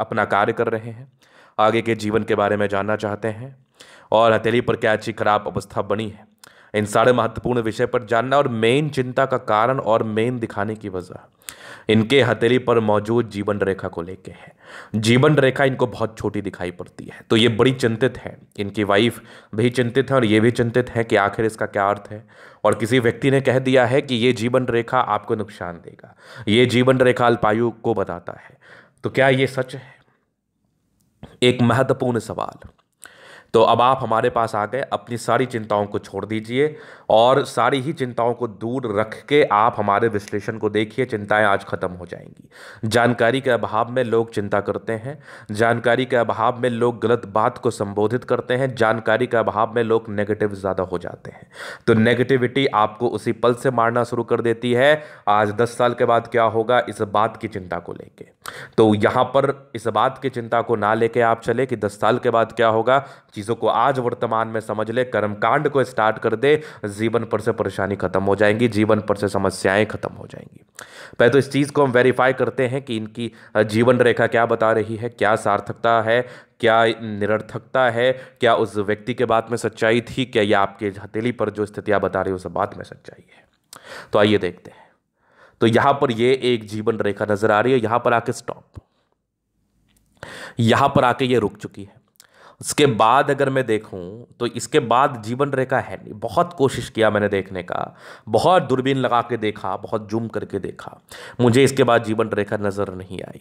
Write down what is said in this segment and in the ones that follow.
अपना कार्य कर रहे हैं आगे के जीवन के बारे में जानना चाहते हैं और हथेली पर क्या अच्छी खराब अवस्था बनी है इन सारे महत्वपूर्ण विषय पर जानना और मेन चिंता का कारण और मेन दिखाने की वजह इनके हथेली पर मौजूद जीवन रेखा को लेके है जीवन रेखा इनको बहुत छोटी दिखाई पड़ती है तो ये बड़ी चिंतित है इनकी वाइफ भी चिंतित है और ये भी चिंतित है कि आखिर इसका क्या अर्थ है और किसी व्यक्ति ने कह दिया है कि ये जीवन रेखा आपको नुकसान देगा ये जीवन रेखा अल्पायु को बताता है तो क्या ये सच है एक महत्वपूर्ण सवाल तो अब आप हमारे पास आ गए अपनी सारी चिंताओं को छोड़ दीजिए और सारी ही चिंताओं को दूर रख के आप हमारे विश्लेषण को देखिए चिंताएं आज खत्म हो जाएंगी जानकारी के अभाव में लोग चिंता करते हैं जानकारी के अभाव में लोग गलत बात को संबोधित करते हैं जानकारी के अभाव में लोग नेगेटिव ज़्यादा हो जाते हैं तो नेगेटिविटी आपको उसी पल से मारना शुरू कर देती है आज दस साल के बाद क्या होगा इस बात की चिंता को लेके तो यहाँ पर इस बात की चिंता को ना लेके आप चले कि दस साल के बाद क्या होगा चीज़ों को आज वर्तमान में समझ ले कर्मकांड को स्टार्ट कर दे जीवन पर से परेशानी खत्म हो जाएंगी जीवन पर से समस्याएं खत्म हो जाएंगी पहले तो इस चीज़ को हम वेरीफाई करते हैं कि इनकी जीवन रेखा क्या बता रही है क्या सार्थकता है क्या निरर्थकता है क्या उस व्यक्ति के बात में सच्चाई थी क्या यह आपके हथेली पर जो स्थितियाँ बता रही है उस बात में सच्चाई है तो आइए देखते हैं तो यहां पर ये एक जीवन रेखा नजर आ रही है यहां पर आके स्टॉप यहां पर आके ये रुक चुकी है उसके बाद अगर मैं देखूं तो इसके बाद जीवन रेखा है नहीं बहुत कोशिश किया मैंने देखने का बहुत दूरबीन लगा के देखा बहुत जूम करके देखा मुझे इसके बाद जीवन रेखा नज़र नहीं आई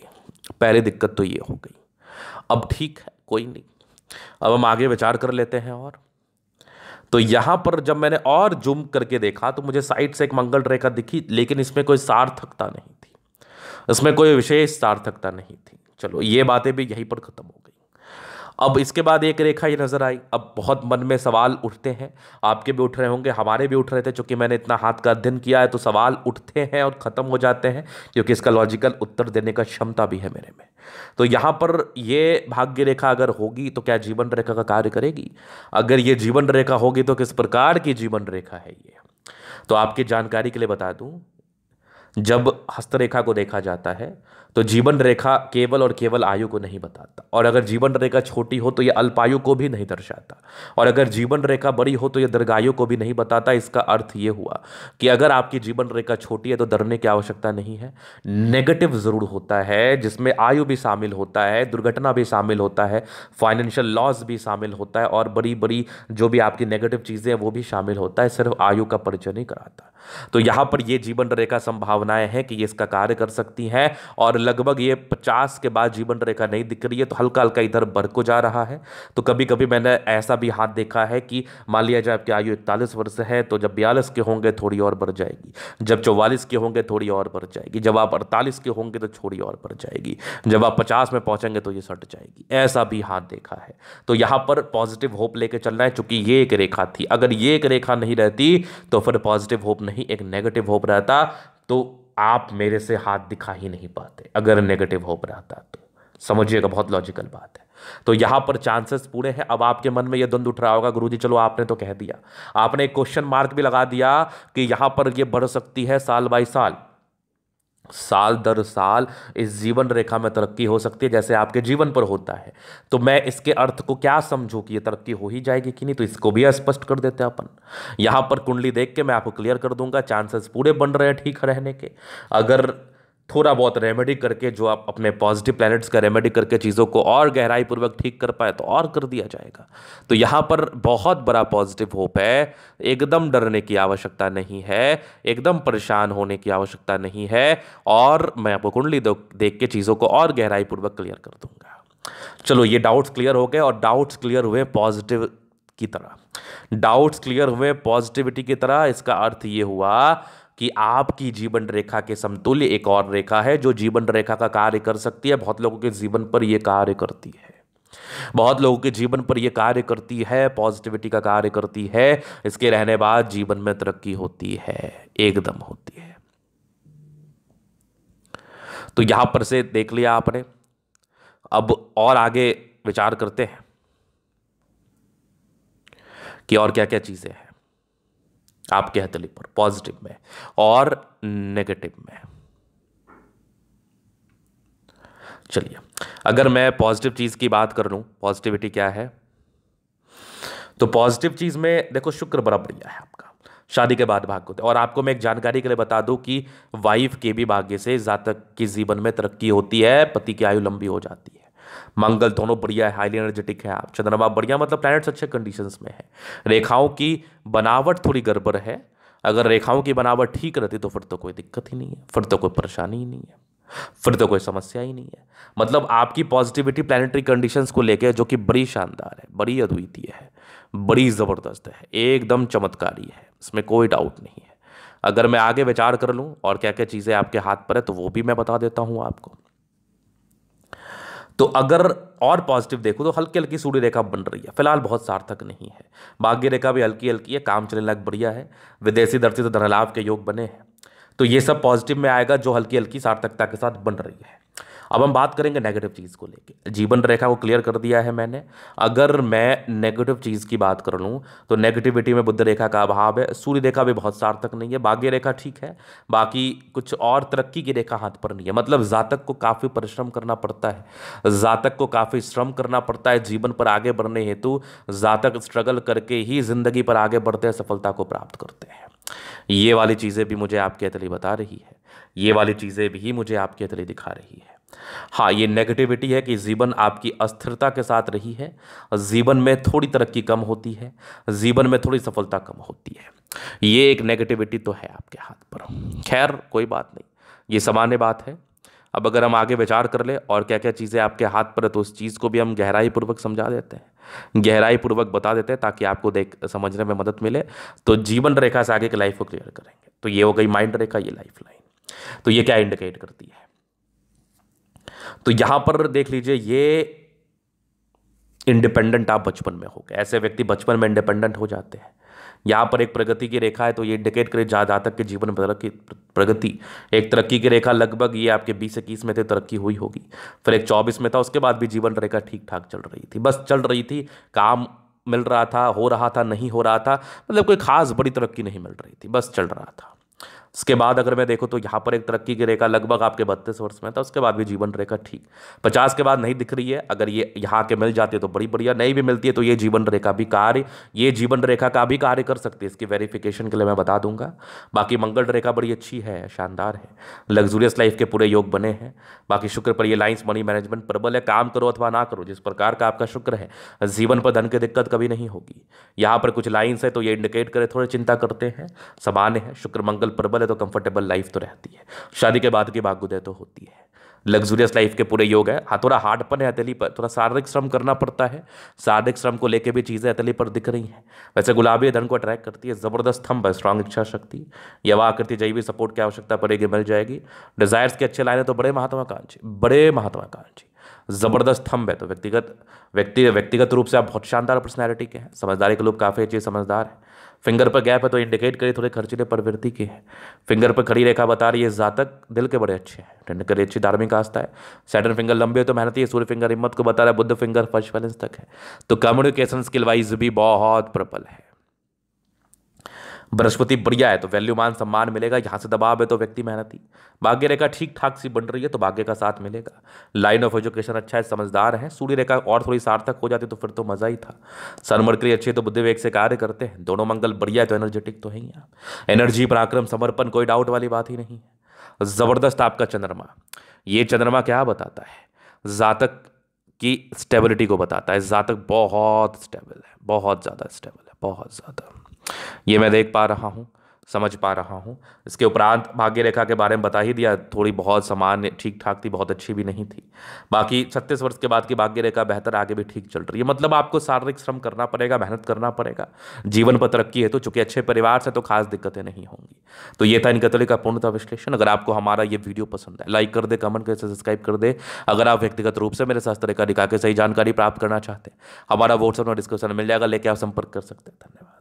पहले दिक्कत तो ये हो गई अब ठीक है कोई नहीं अब हम आगे विचार कर लेते हैं और तो यहाँ पर जब मैंने और जूम करके देखा तो मुझे साइड से एक मंगल रेखा दिखी लेकिन इसमें कोई सार्थकता नहीं थी इसमें कोई विशेष सार्थकता नहीं थी चलो ये बातें भी यहीं पर ख़त्म हो अब इसके बाद एक रेखा ये नज़र आई अब बहुत मन में सवाल उठते हैं आपके भी उठ रहे होंगे हमारे भी उठ रहे थे चूंकि मैंने इतना हाथ का अध्ययन किया है तो सवाल उठते हैं और ख़त्म हो जाते हैं क्योंकि इसका लॉजिकल उत्तर देने का क्षमता भी है मेरे में तो यहाँ पर ये भाग्य रेखा अगर होगी तो क्या जीवन रेखा का कार्य करेगी अगर ये जीवन रेखा होगी तो किस प्रकार की जीवन रेखा है ये तो आपकी जानकारी के लिए बता दूँ जब हस्तरेखा को देखा जाता है तो जीवन रेखा केवल और केवल आयु को नहीं बताता और अगर जीवन रेखा छोटी हो तो यह अल्पायु को भी नहीं दर्शाता और अगर जीवन रेखा बड़ी हो तो यह दीर्घायु को भी नहीं बताता इसका अर्थ ये हुआ कि अगर आपकी जीवन रेखा छोटी है तो डरने की आवश्यकता नहीं है नेगेटिव ज़रूर होता है जिसमें आयु भी शामिल होता है दुर्घटना भी शामिल होता है फाइनेंशियल लॉस भी शामिल होता है और बड़ी बड़ी जो भी आपकी नेगेटिव चीज़ें हैं वो भी शामिल होता है सिर्फ आयु का परिचय नहीं कराता तो यहाँ पर ये जीवन रेखा संभावनाएं हैं कि ये इसका कार्य कर सकती हैं और लगभग ये पचास के बाद जीवन रेखा नहीं दिख रही है तो हल्का हल्का इधर बढ़ को जा रहा है तो कभी कभी मैंने ऐसा भी हाथ देखा है कि मान लिया जाए आपकी आयु इकतालीस वर्ष है तो जब बयालीस के होंगे थोड़ी और बढ़ जाएगी जब चौवालीस के होंगे थोड़ी और बढ़ जाएगी जब आप अड़तालीस के होंगे तो थोड़ी और बढ़ जाएगी जब आप पचास में पहुंचेंगे तो ये सट जाएगी ऐसा भी हाथ देखा है तो यहाँ पर पॉजिटिव होप लेके चलना है चूंकि ये एक रेखा थी अगर ये एक रेखा नहीं रहती तो फिर पॉजिटिव होप नहीं नहीं एक नेगेटिव होप रहता तो आप मेरे से हाथ दिखा ही नहीं पाते अगर नेगेटिव होप रहता तो समझिएगा बहुत लॉजिकल बात है तो यहां पर चांसेस पूरे हैं अब आपके मन में यह द्वंद उठ रहा होगा गुरुजी चलो आपने तो कह दिया आपने क्वेश्चन मार्क भी लगा दिया कि यहां पर यह बढ़ सकती है साल बाई साल साल दर साल इस जीवन रेखा में तरक्की हो सकती है जैसे आपके जीवन पर होता है तो मैं इसके अर्थ को क्या समझूं कि ये तरक्की हो ही जाएगी कि नहीं तो इसको भी स्पष्ट कर देते हैं अपन यहाँ पर कुंडली देख के मैं आपको क्लियर कर दूंगा चांसेस पूरे बन रहे हैं ठीक रहने के अगर थोड़ा बहुत रेमेडी करके जो आप अपने पॉजिटिव प्लैनेट्स का रेमेडी करके चीज़ों को और गहराई पूर्वक ठीक कर पाए तो और कर दिया जाएगा तो यहाँ पर बहुत बड़ा पॉजिटिव होप है एकदम डरने की आवश्यकता नहीं है एकदम परेशान होने की आवश्यकता नहीं है और मैं आपको कुंडली देख के चीज़ों को और गहराई पूर्वक क्लियर कर दूंगा चलो ये डाउट्स क्लियर हो गए और डाउट्स क्लियर हुए पॉजिटिव की तरह डाउट्स क्लियर हुए पॉजिटिविटी की तरह इसका अर्थ ये हुआ कि आपकी जीवन रेखा के समतुल्य एक और रेखा है जो जीवन रेखा का कार्य कर सकती है बहुत लोगों के जीवन पर यह कार्य करती है बहुत लोगों के जीवन पर यह कार्य करती है पॉजिटिविटी का कार्य करती है इसके रहने बाद जीवन में तरक्की होती है एकदम होती है तो यहां पर से देख लिया आपने अब और आगे विचार करते हैं कि और क्या क्या चीज़ें हैं आपके हथेली पर पॉजिटिव में और नेगेटिव में चलिए अगर मैं पॉजिटिव चीज़ की बात कर लूं पॉजिटिविटी क्या है तो पॉजिटिव चीज़ में देखो शुक्र बड़ा बढ़िया है आपका शादी के बाद भाग्य होते और आपको मैं एक जानकारी के लिए बता दूं कि वाइफ के भी भाग्य से जातक के जीवन में तरक्की होती है पति की आयु लंबी हो जाती है मंगल दोनों बढ़िया है हाईली एनर्जेटिक है आप चंद्रमा बढ़िया मतलब प्लैनेट्स अच्छे कंडीशन में है रेखाओं की बनावट थोड़ी गड़बड़ है अगर रेखाओं की बनावट ठीक रहती तो फिर तो कोई दिक्कत ही नहीं है फिर तो कोई परेशानी ही नहीं है फिर तो कोई समस्या ही नहीं है मतलब आपकी पॉजिटिविटी प्लानिटरी कंडीशंस को लेकर जो कि बड़ी शानदार है बड़ी अद्वितीय है बड़ी ज़बरदस्त है एकदम चमत्कारी है इसमें कोई डाउट नहीं है अगर मैं आगे विचार कर लूँ और क्या क्या चीज़ें आपके हाथ पर है तो वो भी मैं बता देता हूँ आपको तो अगर और पॉजिटिव देखो तो हल्की हल्की सूर्य रेखा बन रही है फिलहाल बहुत सार्थक नहीं है भाग्य रेखा भी हल्की हल्की है काम चलने लायक बढ़िया है विदेशी धरती से धनलाभ के योग बने हैं तो ये सब पॉजिटिव में आएगा जो हल्की हल्की सार्थकता के साथ बन रही है अब हम बात करेंगे नेगेटिव चीज़ को लेकर जीवन रेखा को क्लियर कर दिया है मैंने अगर मैं नेगेटिव चीज़ की बात कर लूँ तो नेगेटिविटी में बुद्ध रेखा का अभाव है सूर्य रेखा भी बहुत सार्थक नहीं है भाग्य रेखा ठीक है बाकी कुछ और तरक्की की रेखा हाथ पर नहीं है मतलब जातक को काफ़ी परिश्रम करना पड़ता है जातक को काफ़ी श्रम करना पड़ता है जीवन पर आगे बढ़ने हेतु जातक स्ट्रगल करके ही ज़िंदगी पर आगे बढ़ते हैं सफलता को प्राप्त करते हैं ये वाली चीज़ें भी मुझे आपके अतली बता रही है ये वाली चीज़ें भी मुझे आपके तले दिखा रही है हाँ ये नेगेटिविटी है कि जीवन आपकी अस्थिरता के साथ रही है जीवन में थोड़ी तरक्की कम होती है जीवन में थोड़ी सफलता कम होती है ये एक नेगेटिविटी तो है आपके हाथ पर खैर कोई बात नहीं ये सामान्य बात है अब अगर हम आगे विचार कर ले और क्या क्या चीज़ें आपके हाथ पर है तो उस चीज़ को भी हम गहराई पूर्वक समझा देते हैं गहराई पूर्वक बता देते हैं ताकि आपको देख समझने में मदद मिले तो जीवन रेखा से आगे की लाइफ को क्लियर करेंगे तो ये हो गई माइंड रेखा ये लाइफ लाइन तो ये क्या इंडिकेट करती है तो यहां पर देख लीजिए ये इंडिपेंडेंट आप बचपन में हो गए ऐसे व्यक्ति बचपन में इंडिपेंडेंट हो जाते हैं यहाँ पर एक प्रगति की रेखा है तो ये इंडिकेट करे जहाँ तक के जीवन में तरक्की प्रगति एक तरक्की की रेखा लगभग ये आपके बीस इक्कीस में थे तरक्की हुई होगी फिर एक चौबीस में था उसके बाद भी जीवन रेखा ठीक ठाक चल रही थी बस चल रही थी काम मिल रहा था हो रहा था नहीं हो रहा था मतलब कोई खास बड़ी तरक्की नहीं मिल रही थी बस चल रहा था उसके बाद अगर मैं देखूँ तो यहाँ पर एक तरक्की की रेखा लगभग आपके बत्तीस वर्ष में था उसके बाद भी जीवन रेखा ठीक पचास के बाद नहीं दिख रही है अगर ये यहाँ के मिल जाती है तो बड़ी बढ़िया नहीं भी मिलती है तो ये जीवन रेखा भी कार्य ये जीवन रेखा का भी कार्य कर सकती है इसकी वेरिफिकेशन के लिए मैं बता दूंगा बाकी मंगल रेखा बड़ी अच्छी है शानदार है लग्जूरियस लाइफ के पूरे योग बने हैं बाकी शुक्र पर ये लाइन्स मनी मैनेजमेंट प्रबल है काम करो अथवा ना करो जिस प्रकार का आपका शुक्र है जीवन पर धन की दिक्कत कभी नहीं होगी यहाँ पर कुछ लाइन्स है तो ये इंडिकेट करें थोड़े चिंता करते हैं सामान्य है शुक्र मंगल प्रबल है तो कंफर्टेबल लाइफ तो रहती है शादी के बाद की भागुदय तो होती है लग्जूरियस लाइफ के पूरे योग है हाँ थोड़ा हार्डपन है अतली पर थोड़ा शारीरिक श्रम करना पड़ता है शारीरिक श्रम को लेके भी चीज़ें अतली पर दिख रही हैं वैसे गुलाबी धन को अट्रैक्ट करती है ज़बरदस्त थम्ब है स्ट्रांग इच्छा शक्ति यवा आकृति जैवी सपोर्ट की आवश्यकता पड़ेगी मिल जाएगी डिजायर्स के अच्छे लाने तो बड़े महत्वाकांक्षी बड़े महत्वाकांक्षी ज़बरदस्त थम्ब है तो व्यक्तिगत व्यक्ति व्यक्तिगत रूप से आप बहुत शानदार पर्सनैलिटी के हैं समझदारी के लोग काफ़ी अच्छे समझदार हैं फिंगर पर गैप है तो इंडिकेट करिए थोड़े खर्चीले प्रवृत्ति की है फिंगर पर खड़ी रेखा बता रही है जातक दिल के बड़े अच्छे हैं टेंड करिए अच्छी धार्मिक आस्था है सैटर्न फिंगर लंबे हो तो मेहनती है सूर्य फिंगर हिम्मत को बता रहा है बुद्ध फिंगर फर्स्ट बैलेंस तक है तो कम्युनिकेशन स्किल वाइज भी बहुत प्रबल है बृहस्पति बढ़िया है तो वैल्यू मान सम्मान मिलेगा यहाँ से दबाव है तो व्यक्ति मेहनती भाग्य रेखा ठीक ठाक सी बन रही है तो भाग्य का साथ मिलेगा लाइन ऑफ एजुकेशन अच्छा है समझदार है सूर्य रेखा और थोड़ी सार्थक हो जाती तो फिर तो मज़ा ही था सनमरकरी अच्छे तो बुद्धिवेग से कार्य करते हैं दोनों मंगल बढ़िया है तो एनर्जेटिक तो है ही आप एनर्जी पराक्रम समर्पण कोई डाउट वाली बात ही नहीं है ज़बरदस्त आपका चंद्रमा ये चंद्रमा क्या बताता है जातक की स्टेबिलिटी को बताता है जातक बहुत स्टेबल है बहुत ज़्यादा स्टेबल है बहुत ज़्यादा ये मैं देख पा रहा हूँ समझ पा रहा हूँ इसके उपरांत भाग्य रेखा के बारे में बता ही दिया थोड़ी बहुत सामान्य ठीक ठाक थी बहुत अच्छी भी नहीं थी बाकी छत्तीस वर्ष के बाद की भाग्य रेखा बेहतर आगे भी ठीक चल रही है मतलब आपको शारीरिक श्रम करना पड़ेगा मेहनत करना पड़ेगा जीवन पर तरक्की है तो चूंकि अच्छे परिवार से तो खास दिक्कतें नहीं होंगी तो ये था इन कतले का पूर्णतः विश्लेषण अगर आपको हमारा ये वीडियो पसंद है लाइक कर दे कमेंट कर सब्सक्राइब कर दे अगर आप व्यक्तिगत रूप से मेरे साथ तरीका दिखा के सही जानकारी प्राप्त करना चाहते हैं हमारा व्हाट्सअप और डिस्क्रिप्शन मिल जाएगा लेके आप संपर्क कर सकते हैं धन्यवाद